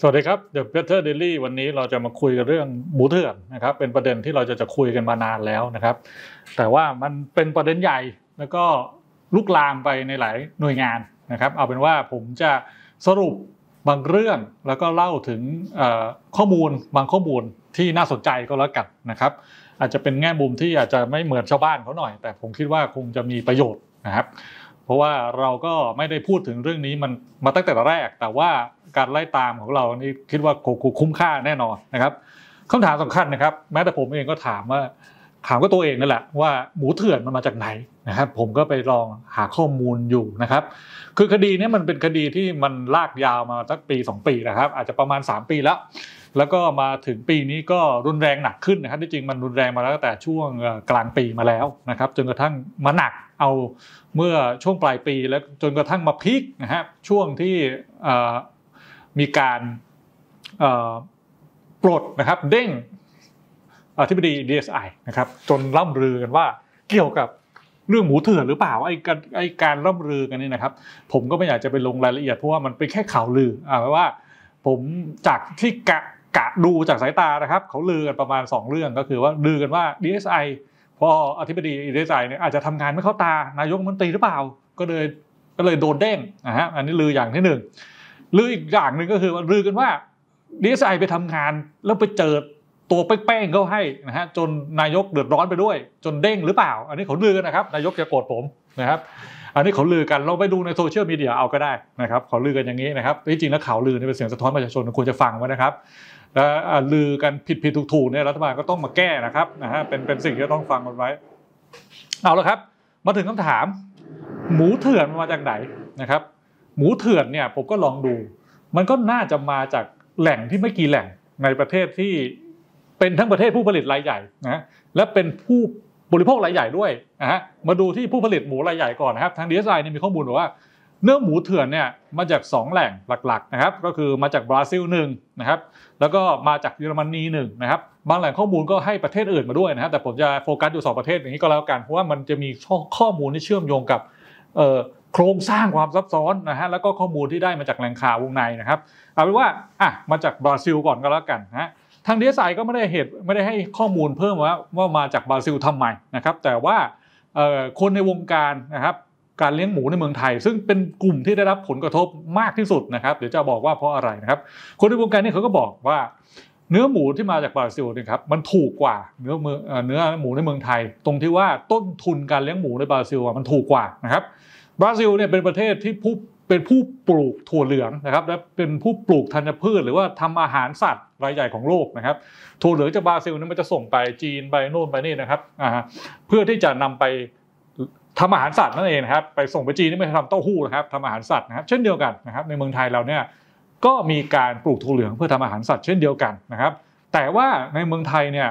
สวัสดีครับเดอะเ b เ t อร์เดลี่วันนี้เราจะมาคุยกันเรื่องหมูเถื่อนนะครับ เป็นประเด็นที่เราจะจะคุยกันมานานแล้วนะครับ แต่ว่ามันเป็นประเด็นใหญ่แล้วก็ลุกลามไปในหลายหน่วยงานนะครับ เอาเป็นว่าผมจะสรุปบางเรื่องแล้วก็เล่าถึงข้อมูลบางข้อมูลที่น่าสนใจก็แล้วกันนะครับอาจจะเป็นแง่มุมที่อาจจะไม่เหมือนชาวบ้านเขาหน่อย แต่ผมคิดว่าคงจะมีประโยชน์นะครับเพราะว่าเราก็ไม่ได้พูดถึงเรื่องนี้มันมาตั้งแต่แรก แต่ว่าการไล่ตามของเรานี่คิดว่าคุ้มค่าแน่นอนนะครับคำถามสำคัญนะครับ แม้แต่ผมเองก็ถามว่าถามก็ตัวเองนั่นแหละว่าหมูเถื่อนมันมาจากไหนนะครับ ผมก็ไปลองหาข้อมูลอยู่นะครับคือคดีนี้มันเป็นคดีที่มันลากยาวมาสักปี 2 ปีนะครับ อาจจะประมาณ 3 ปีแล้วแล้วก็มาถึงปีนี้ก็รุนแรงหนักขึ้นนะครับที่จริงมันรุนแรงมาแล้วตั้งแต่ช่วงกลางปีมาแล้วนะครับจนกระทั่งมาหนักเอาเมื่อช่วงปลายปี แล้วจนกระทั่งมาพีคนะฮะช่วงที่มีการปลดนะครับเด้งอธิบดี DSI นะครับจนล่ำลือกันว่าเกี่ยวกับเรื่องหมูเถื่อนหรือเปล่าไอ้การไอ้การร่ำลือกันนี่นะครับผมก็ไม่อยากจะไปลงรายละเอียดเพราะว่ามันเป็นแค่ข่าวลืออ่าแว่าผมจากที่กะกะดูจากสายตานะครับ เขาลือกันประมาณ 2 เรื่องก็คือว่าลือกันว่า DSI พออธิบดี DSI เนี่ยอาจจะทำงานไม่เข้าตานายกมนตรีหรือเปล่า ก็เลยก็เลยโดนเด้งนะฮะอันนี้ลืออย่างที่หนึ่งลืออีกอย่างหนึ่งก็คือว่าลือกันว่า DSI ไปทำงานแล้วไปเจอตัวแป้งๆเขาให้นะฮะจนนายกเดือดร้อนไปด้วย จนเด้งหรือเปล่า อันนี้เขาลือกันนะครับนายกจะโกรธผมนะครับ อันนี้เขาลือกันเราไปดูในโซเชียลมีเดียเอาก็ได้นะครับ เขาลือกันอย่างนี้นะครับที่จริงแล้วข่าวลือเป็นเสียงสะท้อนประชาชนควรจะฟังไว้นะครับลือกันผิดผิดถูกถูกเนี่ยรัฐบาลก็ต้องมาแก้นะครับนะฮะเป็นเป็นสิ่งที่ต้องฟังกันไว้เอาละครับมาถึงคำถาม หมูเถื่อนมาจากไหนนะครับหมูเถื่อนเนี่ยผมก็ลองดู มันก็น่าจะมาจากแหล่งที่ไม่กี่แหล่งในประเทศที่เป็นทั้งประเทศผู้ผลิตรายใหญ่นะและเป็นผู้บริโภครายใหญ่ด้วยนะฮะมาดูที่ผู้ผลิตหมูรายใหญ่ก่อนนะครับทางดีเอสไอเนี่ยมีข้อมูลว่าเนื้อหมูเถื่อนเนี่ยมาจาก 2 แหล่งหลักๆนะครับ ก็คือมาจากบราซิลหนึ่งนะครับ แล้วก็มาจากเยอรมนีหนึ่งนะครับ บางแหล่งข้อมูลก็ให้ประเทศอื่นมาด้วยนะฮะแต่ผมจะโฟกัสอยู่2ประเทศอย่างนี้ก็แล้วกันเพราะว่ามันจะมีข้อมูลที่เชื่อมโยงกับโครงสร้างความซับซ้อนนะฮะแล้วก็ข้อมูลที่ได้มาจากแหล่งข่าววงในนะครับเอาเป็นว่าอ่ะมาจากบราซิล ก่อนก็แล้วกันนะทางดีสไอก็ไม่ได้เหตุไม่ได้ให้ข้อมูลเพิ่มว่าว่ามาจากบราซิล ทำไมนะครับ แต่ว่าคนในวงการนะครับการเลี้ยงหมูในเมืองไทยซึ่งเป็นกลุ่มที่ได้รับผลกระทบมากที่สุดนะครับเดี๋ยวจะบอกว่าเพราะอะไรนะครับ คนในวงการนี้เขาก็บอกว่า เนื้อหมูที่มาจากบราซิลเนี่ยครับมันถูกกว่าเนื้อเมืองเนื้อหมูในเมืองไทย ตรงที่ว่าต้นทุนการเลี้ยงหมูในบราซิลมันถูกกว่านะครับบราซิลเนี่ยเป็นประเทศที่ผู้เป็นผู้ปลูกถั่วเหลืองนะครับและเป็นผู้ปลูกธัญพืชหรือว่าทำอาหารสัตว์รายใหญ่ของโลกนะครับถั่วเหลืองจากบราซิลนี่มันจะส่งไปจีนไปโน่นไปนี่นะครับเพื่อที่จะนำไปทำอาหารสัตว์นั่นเองนะครับไปส่งไปจีนนี่ไม่ทำเต้าหู้นะครับทำอาหารสัตว์นะครับเช่นเดียวกันนะครับในเมืองไทยเราเนี่ยก็มีการปลูกถั่วเหลืองเพื่อทำอาหารสัตว์เช่นเดียวกันนะครับ แต่ว่าในเมืองไทยเนี่ย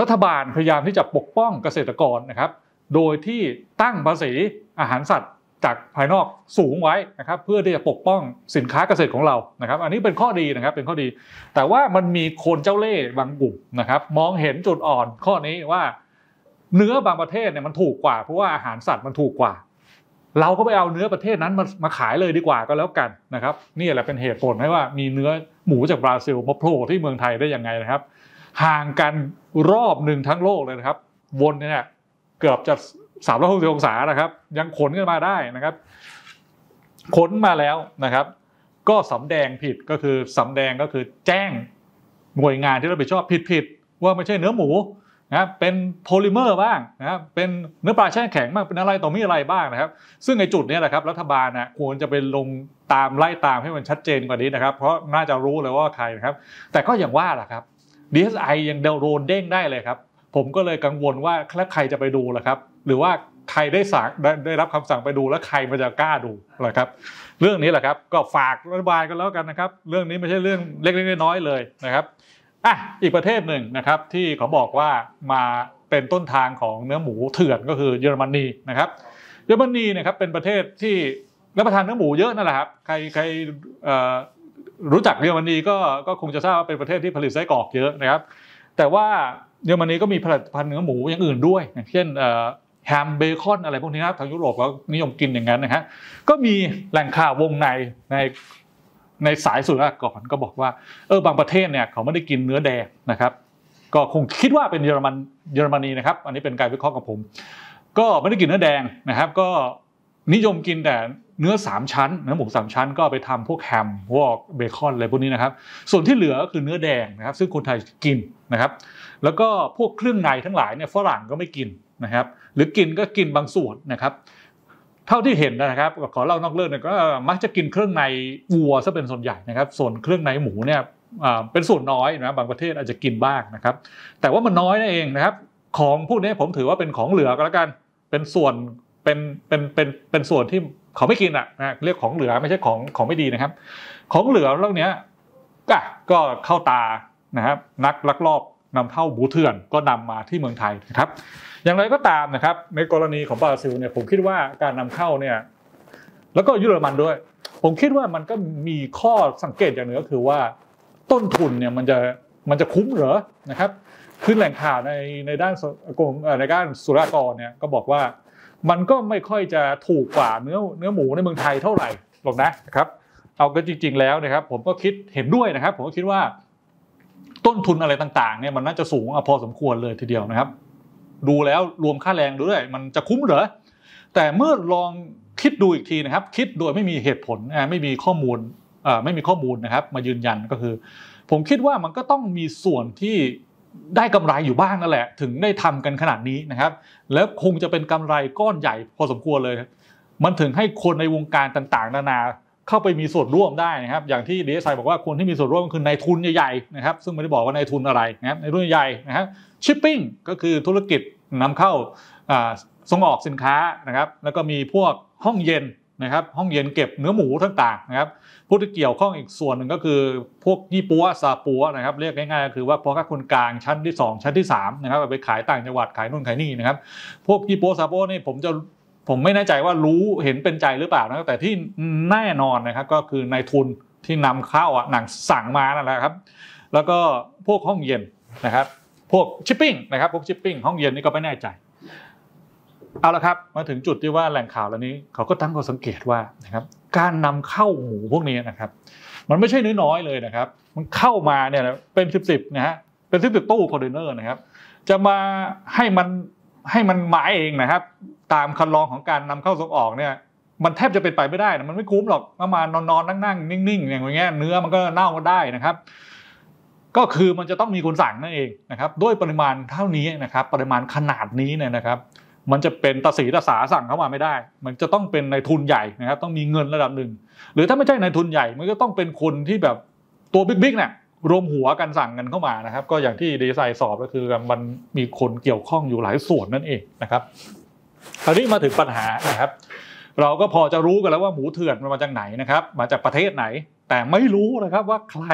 รัฐบาลพยายามที่จะปกป้องเกษตรกรนะครับ โดยที่ตั้งภาษีอาหารสัตว์จากภายนอกสูงไว้นะครับ เพื่อที่จะปกป้องสินค้าเกษตรของเรานะครับ อันนี้เป็นข้อดีนะครับเป็นข้อดี แต่ว่ามันมีคนเจ้าเล่ห์บางกลุ่มนะครับ มองเห็นจุดอ่อนข้อนี้ว่าเนื้อบางประเทศเนี่ยมันถูกกว่าเพราะว่าอาหารสัตว์มันถูกกว่า เราก็ไปเอาเนื้อประเทศนั้นมามาขายเลยดีกว่าก็แล้วกันนะครับ นี่แหละเป็นเหตุผลให้ว่า มีเนื้อหมูจากบราซิลมาโผล่ที่เมืองไทยได้ยังไงนะครับ ห่างกันรอบหนึ่งทั้งโลกเลยนะครับ วนเนี่ยเกือบจะสามร้องศานะครับ ยังขนกันมาได้นะครับขนมาแล้วนะครับ ก็สำแดงผิดก็คือสำแดงก็คือแจ้งหน่วยงานที่รับผิดชอบผิดผิดว่าไม่ใช่เนื้อหมูนะเป็นโพลิเมอร์บ้างนะเป็นเนื้อปลาแช่แข็งบ้าง เป็นอะไรต่อมีอะไรบ้างนะครับ ซึ่งในจุดนี้แหละครับรัฐบาลนะควรจะเป็นลงตามไล่ตามให้มันชัดเจนกว่านี้นะครับ เพราะน่าจะรู้เลยว่าใครนะครับ แต่ก็อย่างว่าละครับ DSI ยังเดาโรนเด้งได้เลยครับ ผมก็เลยกังวลว่าแล้วใครจะไปดูล่ะครับ หรือว่าใครได้สั่งไดได้รับคำสั่งไปดู แล้วใครมันจะกล้าดูล่ะครับ เรื่องนี้แหละครับก็ฝากรัฐบาลกันแล้วกันนะครับ เรื่องนี้ไม่ใช่เรื่องเล็กๆน้อยๆเลยนะครับอ่ะอีกประเทศหนึ่งนะครับที่เขาบอกว่ามาเป็นต้นทางของเนื้อหมูเถื่อนก็คือเยอรมนีนะครับเยอรมนีนะครับเป็นประเทศที่รับประทานเนื้อหมูเยอะนั่นแหละครับใครใครรู้จักเยอรมนีก็ก็คงจะทราบว่าเป็นประเทศที่ผลิตไส้กรอกเยอะนะครับ แต่ว่าเยอรมนีก็มีผลิตภัณฑ์เนื้อหมูอย่างอื่นด้วยเช่นแฮมเบคอนอะไรพวกนี้นะทางยุโรปก็นิยมกินอย่างนั้นนะฮะก็มีแหล่งข่าววงในในในสายสุรากรก็บอกว่าเออบางประเทศเนี่ยเขาไม่ได้กินเนื้อแดงนะครับ ก็คงคิดว่าเป็นเยอรมันเยอรมนีนะครับอันนี้เป็นการวิเคราะห์กับผม ก็ไม่ได้กินเนื้อแดงนะครับ ก็นิยมกินแต่เนื้อ 3 ชั้นเนื้อหมู3ชั้นก็ไปทำพวกแฮมพวกเบคอนอะไรพวกนี้นะครับ ส่วนที่เหลือก็คือเนื้อแดงนะครับ ซึ่งคนไทยกินนะครับ แล้วก็พวกเครื่องในทั้งหลายเนี่ยฝรั่งก็ไม่กินนะครับ หรือกินก็กินบางส่วนนะครับเท่าที่เห็นนะครับขอเล่านอกเรื่องเนี่ยก็มักจะกินเครื่องในวัวซะเป็นส่วนใหญ่นะครับ ส่วนเครื่องในหมูเนี่ยเป็นส่วนน้อยนะบางประเทศอาจจะกินบ้างนะครับ แต่ว่ามันน้อยนั่นเองนะครับ ของพวกนี้ผมถือว่าเป็นของเหลือก็แล้วกันเป็นส่วนเป็นเป็นเป็นเป็นส่วนที่เขาไม่กินอ่ะนะเรียกของเหลือไม่ใช่ของของไม่ดีนะครับ ของเหลือเรื่องนี้ก็ก็เข้าตานะครับ นักลักลอบนำเข้าบูเถื่อนก็นำมาที่เมืองไทยนะครับอย่างไรก็ตามนะครับ ในกรณีของบราซิลเนี่ยผมคิดว่าการนำเข้าเนี่ยแล้วก็ยุโรมันด้วย ผมคิดว่ามันก็มีข้อสังเกตอย่างหนึ่งก็คือว่าต้นทุนเนี่ยมันจะมันจะคุ้มเหรอนะครับ ขึ้นแหล่งข่าวในในด้านกรมในด้านสุรากรเนี่ยก็บอกว่า มันก็ไม่ค่อยจะถูกกว่าเนื้อเนื้อหมูในเมืองไทยเท่าไหร่หรอกนะครับ เอาก็จริงๆแล้วนะครับ ผมก็คิดเห็นด้วยนะครับ ผมก็คิดว่าต้นทุนอะไรต่างๆเนี่ยมันน่าจะสูงพอสมควรเลยทีเดียวนะครับดูแล้วรวมค่าแรงด้วยมันจะคุ้มเหรอ แต่เมื่อลองคิดดูอีกทีนะครับ คิดโดยไม่มีเหตุผลไม่มีข้อมูลไม่มีข้อมูลนะครับ มายืนยันก็คือ ผมคิดว่ามันก็ต้องมีส่วนที่ได้กำไรอยู่บ้างนั่นแหละ ถึงได้ทำกันขนาดนี้นะครับ แล้วคงจะเป็นกำไรก้อนใหญ่พอสมควรเลย มันถึงให้คนในวงการต่าง ๆ นานาเข้าไปมีส่วนร่วมได้นะครับอย่างที่ดีไซน์บอกว่าคนที่มีส่วนร่วมคือนายทุนใหญ่ๆนะครับซึ่งไม่ได้บอกว่านายทุนอะไรนะครับนายทุนใหญ่นะครับชิปปิ้ง ก็คือธุรกิจนำเข้าส่งออกสินค้านะครับแล้วก็มีพวกห้องเย็นนะครับห้องเย็นเก็บเนื้อหมูต่างๆนะครับผู้ที่เกี่ยวข้องอีกส่วนหนึ่งก็คือพวกยี่ปัวซาปัวนะครับเรียกง่ายๆก็คือว่าพ่อค้าคนกลางชั้นที่ 2 ชั้นที่3นะครับไปขายต่างจังหวัดขายนู่นขายนี่นะครับพวกยี่ปัวซาปัวนี่ผมจะผมไม่แน่ใจว่ารู้เห็นเป็นใจหรือเปล่านะ แต่ที่แน่นอนนะครับ ก็คือในทุนที่นำเข้าอ่ะหนังสั่งมานั่นแหละครับ แล้วก็พวกห้องเย็นนะครับ พวกชิปปิ้งนะครับ พวกชิปปิ้งห้องเย็นนี่ก็ไม่แน่ใจ เอาละครับมาถึงจุดที่ว่าแหล่งข่าวเหล่านี้ เขาก็ตั้งข้อสังเกตว่านะครับ การนำเข้าหมูพวกนี้นะครับ มันไม่ใช่น้อยเลยนะครับ มันเข้ามาเนี่ยเป็นสิบๆนะฮะเป็นสิบๆตู้คอนเทนเนอร์นะครับ จะมาให้มันให้มันมาเองนะครับ ตามคันลองของการนำเข้าส่งออกเนี่ยมันแทบจะเป็นไปไม่ได้นะมันไม่คุ้มหรอกรามานอนๆนั่งๆ นิ่งๆอย่างเงี้ยเนื้อมันก็เน่าก็ได้นะครับ ก็คือมันจะต้องมีคนสั่งนั่นเองนะครับด้วยปริมาณเท่านี้นะครับ ปริมาณขนาดนี้เนี่ยนะครับ มันจะเป็นตาสีตาสาสั่งเข้ามาไม่ได้ มันจะต้องเป็นในทุนใหญ่นะครับ ต้องมีเงินระดับหนึ่งหรือถ้าไม่ใช่ในทุนใหญ่มันก็ต้องเป็นคนที่แบบตัวบิ๊กๆเนี่ยรวมหัวกันสั่งกันเข้ามานะครับ ก็อย่างที่ดีไซน์สอบก็คือมันมีคนเกี่ยวข้องอยู่หลายส่วนนั่นเองนะครับคราวนี้มาถึงปัญหานะครับ เราก็พอจะรู้กันแล้วว่าหมูเถื่อนมันมาจากไหนนะครับมาจากประเทศไหน แต่ไม่รู้นะครับว่าใคร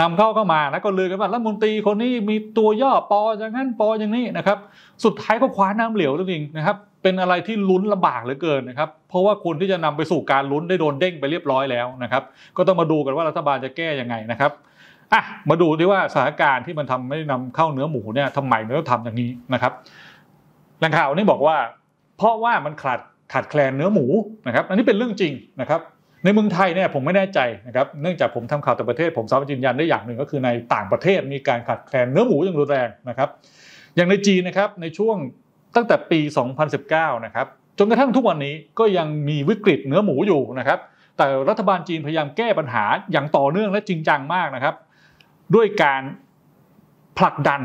นำเข้าเข้ามานะก็เลือกันว่ารัฐมนตรีคนนี้มีตัวย่อปออย่างนั้นปออย่างนี้นะครับ สุดท้ายก็คว้าน้ำเหลวจริงนะครับเป็นอะไรที่ลุ้นลำบากเหลือเกินนะครับ เพราะว่าคนที่จะนำไปสู่การลุ้นได้โดนเด้งไปเรียบร้อยแล้วนะครับ ก็ต้องมาดูกันว่ารัฐบาลจะแก้ยังไงนะครับอ่ะมาดูดีว่าสถานการณ์ที่มันทำไม่นำเข้าเนื้อหมูเนี่ยทำไมมันต้องทำอย่างนี้นะครับแหล่งข่าวนี้บอกว่า เพราะว่ามันขาดขาดแคลนเนื้อหมูนะครับอันนี้เป็นเรื่องจริงนะครับ ในเมืองไทยเนี่ยผมไม่แน่ใจนะครับเนื่องจากผมทำข่าวต่างประเทศผมสามารถยืนยันได้อย่างหนึ่งก็คือในต่างประเทศมีการขาดแคลนเนื้อหมูอย่างรุนแรงนะครับ อย่างในจีนนะครับในช่วงตั้งแต่ปี2019นะครับจนกระทั่งทุกวันนี้ก็ยังมีวิกฤตเนื้อหมูอยู่นะครับ แต่รัฐบาลจีนพยายามแก้ปัญหาอย่างต่อเนื่องและจริงจังมากนะครับด้วยการผลักดัน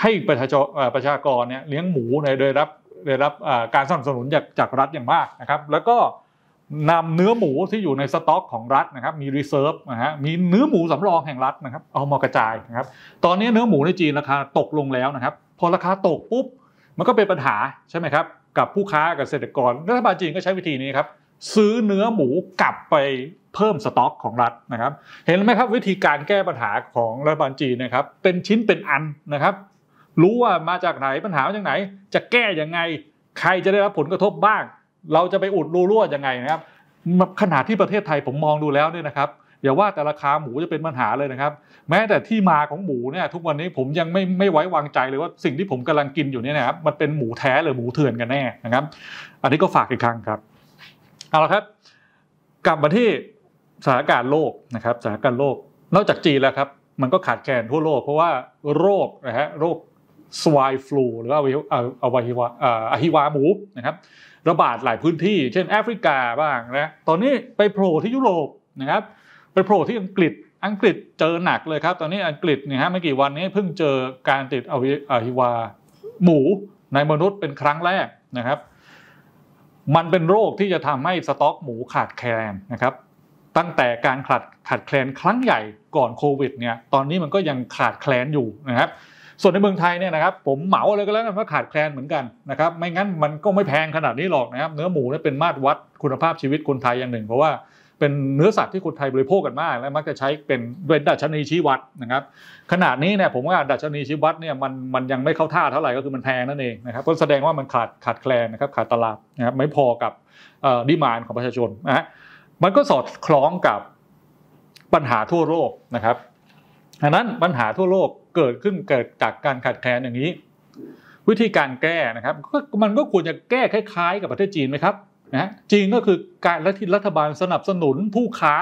ให้ประชาชประชากรเนี่ยเลี้ยงหมู ในโดยรับได้รับการสนับสนุนจากจากรัฐอย่างมากนะครับ แล้วก็นำเนื้อหมูที่อยู่ในสต็อกของรัฐนะครับมีรีเซิร์ฟนะฮะมีเนื้อหมูสำรองแห่งรัฐนะครับ เอามากระจายนะครับ ตอนนี้เนื้อหมูในจีนราคาตกลงแล้วนะครับ พอราคาตกปุ๊บ มันก็เป็นปัญหาใช่ไหมครับกับผู้ค้า กับเกษตรกร รัฐบาลจีนก็ใช้วิธีนี้ครับซื้อเนื้อหมูกลับไปเพิ่มสต็อกของรัฐนะครับ เห็นไหมครับ วิธีการแก้ปัญหาของรัฐบาลจีนนะครับ เป็นชิ้นเป็นอันนะครับ รู้ว่ามาจากไหนปัญหามาจากไหนจะแก้ยังไง ใครจะได้รับผลกระทบบ้าง เราจะไปอุดรูรั่วยังไงนะครับขณะที่ประเทศไทยผมมองดูแล้วเนี่ยนะครับอย่าว่าแต่ราคาหมูจะเป็นปัญหาเลยนะครับ แม้แต่ที่มาของหมูเนี่ยทุกวันนี้ผมยังไม่ไม่ไว้วางใจเลยว่า สิ่งที่ผมกำลังกินอยู่เนี่ยนะครับมันเป็นหมูแท้หรือหมูเถื่อนกันแน่นะครับ อันนี้ก็ฝากอีกครั้งครับเอาละครับกลับมาที่สถานการณ์โลกนะครับสถานการณ์โลก นอกจากจีนแล้วครับ มันก็ขาดแคลนทั่วโลกเพราะว่าโรคนะฮะโรคสวายฟลูหรือว่าอวัยวะอหิวาหมูนะครับ ระบาดหลายพื้นที่เช่น แอฟริกาบ้างนะตอนนี้ไปโผล่ที่ยุโรปนะครับไปโผล่ที่อังกฤษอังกฤษเจอหนักเลยครับ ตอนนี้อังกฤษเนี่ยฮะไม่กี่วันนี้เพิ่งเจอการติดอหิวาหมูในมนุษย์เป็นครั้งแรกนะครับมันเป็นโรคที่จะทำให้สต็อกหมูขาดแคลนนะครับตั้งแต่การขาดขาดแคลนครั้งใหญ่ก่อนโควิดเนี่ยตอนนี้มันก็ยังขาดแคลนอยู่นะครับส่วนในเมืองไทยเนี่ยนะครับผมเหมาเลยก็แล้วกันว่าขาดแคลนเหมือนกันนะครับ ไม่งั้นมันก็ไม่แพงขนาดนี้หรอกนะครับ เนื้อหมูเนี่ยเป็นมาตรวัดคุณภาพชีวิตคนไทยอย่างหนึ่ง เพราะว่าเป็นเนื้อสัตว์ที่คนไทยบริโภคกันมาก และมักจะใช้เป็นเป็นดัชนีชี้วัดนะครับขนาดนี้เนี่ยผมว่าดัชนีชี้วัดเนี่ยมันมันยังไม่เข้าท่าเท่าไหร่ก็คือมันแพงนั่นเองนะครับก็แสดงว่ามันขาดขาดแคลนนะครับขาดตลาดนะครับไม่พอกับดีมานของประชาชนนะฮะมันก็สอดคล้องกับปัญหาทั่วโลกนะครับอันนั้นปัญหาทั่วโลกเกิดขึ้นเกิดจากการขาดแคลนอย่างนี้ วิธีการแก้นะครับมันก็ควรจะแก้คล้ายๆ กับประเทศจีนไหมครับนะจีนก็คือการและที่รัฐบาลสนับสนุนผู้ค้า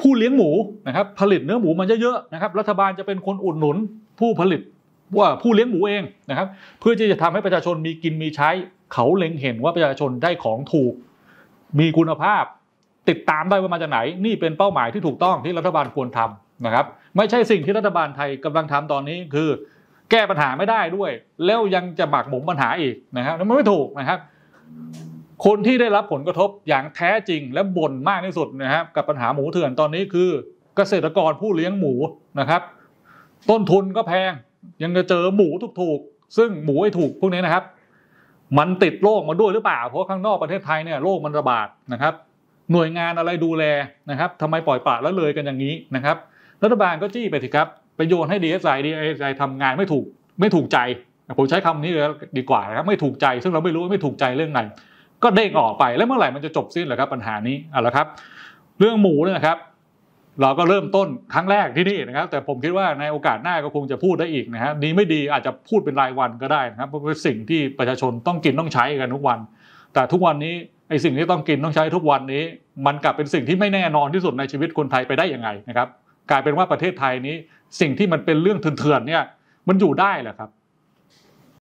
ผู้เลี้ยงหมูนะครับ ผลิตเนื้อหมูมันเยอะๆนะครับ รัฐบาลจะเป็นคนอุดหนุนผู้ผลิตว่าผู้เลี้ยงหมูเองนะครับ เพื่อที่จะทำให้ประชาชนมีกินมีใช้เขาเล็งเห็นว่าประชาชนได้ของถูกมีคุณภาพติดตามได้ว่ามาจากไหน นี่เป็นเป้าหมายที่ถูกต้องที่รัฐบาลควรทำนะครับ ไม่ใช่สิ่งที่รัฐบาลไทยกำลังทำตอนนี้คือ แก้ปัญหาไม่ได้ด้วย แล้วยังจะหมักหมมปัญหาอีกนะครับนั่นไม่ถูกนะครับคนที่ได้รับผลกระทบอย่างแท้จริงและบ่นมากที่สุดนะครับกับปัญหาหมูเถื่อนตอนนี้คือเกษตรกรผู้เลี้ยงหมูนะครับ ต้นทุนก็แพงยังจะเจอหมูถูกๆ ซึ่งหมูไอ้ถูกพวกนี้นะครับ มันติดโรคมาด้วยหรือเปล่า เพราะข้างนอกประเทศไทยเนี่ยโรคมันระบาดนะครับ หน่วยงานอะไรดูแลนะครับทำไมปล่อยปละละเลยกันอย่างนี้นะครับ รัฐบาลก็จี้ไปสิครับไปโยนให้ดีเอสไอดีเอสไอทำงานไม่ถูกไม่ถูกใจผมใช้คำนี้เลยดีกว่านะครับไม่ถูกใจ ซึ่งเราไม่รู้ว่าไม่ถูกใจเรื่องไหนก็เด้งออกไปแล้วเมื่อไหร่มันจะจบสิ้นเหรอครับปัญหานี้เอาละครับ เรื่องหมูเนี่ยครับ เราก็เริ่มต้นครั้งแรกที่นี่นะครับ แต่ผมคิดว่าในโอกาสหน้าก็คงจะพูดได้อีกนะฮะดีไม่ดีอาจจะพูดเป็นรายวันก็ได้นะครับเพราะสิ่งที่ประชาชนต้องกินต้องใช้กันทุกวัน แต่ทุกวันนี้ไอ้สิ่งที่ต้องกินต้องใช้ทุกวันนี้ มันกลับเป็นสิ่งที่ไม่แน่นอนที่สุดในชีวิตคนไทยไปได้ยังไงนะครับ กลายเป็นว่าประเทศไทยนี้สิ่งที่มันเป็นเรื่องเถื่อนเนี่ยมันอยู่ได้เหรอครับ